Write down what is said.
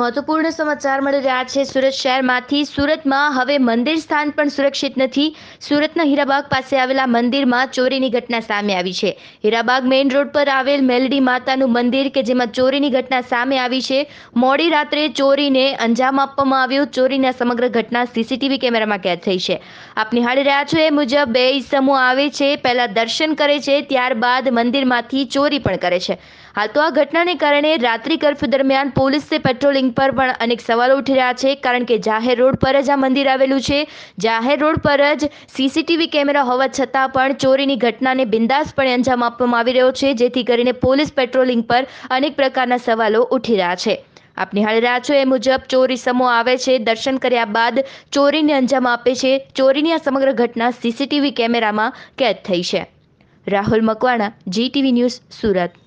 મહત્વપૂર્ણ સમાચાર મળી રહ્યા છે સુરત શહેરમાંથી સુરતમાં હવે મંદિર સ્થાન પણ સુરક્ષિત નથી સુરતના હીરાબાગ પાસે આવેલા મંદિરમાં ચોરીની ઘટના સામે આવી છે હીરાબાગ મેઇન રોડ પર આવેલ મેલડી માતાનું મંદિર કે જેમાં ચોરીની ઘટના સામે આવી છે મોડી રાત્રે ચોરીને અંજામ આપવામાં આવ્યો ચોરીના સમગ્ર ઘટના સીસીટીવી કેમેરામાં કેદ થઈ છે આપ નિહાળી રહ્યા છો એ મુજબ બે ઈસમો આવે છે પહેલાં દર્શન કરે છે ત્યારબાદ મંદિરમાંથી ચોરી પણ કરે છે હાલ તો આ ઘટનાને કારણે રાત્રિ કર્ફ્યુ દરમિયાન પોલીસે પેટ્રોલિંગ પાર્કિંગ પર પણ અનેક સવાલો ઉઠી રહ્યા છે કારણ કે જાહેર રોડ પર જ આ મંદિર આવેલું છે જાહેર રોડ પર જ સીસીટીવી કેમેરા હોવા છતાં પણ ચોરીની ઘટનાને બિંદાસપણે અંજામ આપવામાં આવી રહ્યો છે જેથી કરીને પોલીસ પેટ્રોલિંગ પર અનેક પ્રકારના સવાલો ઉઠી રહ્યા છે આપ નિહાળી રહ્યા છો એ મુજબ ચોરી સમૂહ આવે છે દર્શન કર્યા બાદ ચોરીને અંજામ આપે છે ચોરીની આ સમગ્ર ઘટના સીસીટીવી કેમેરામાં કેદ થઈ છે રાહુલ મકવાણા જીટીવી ન્યૂઝ સુરત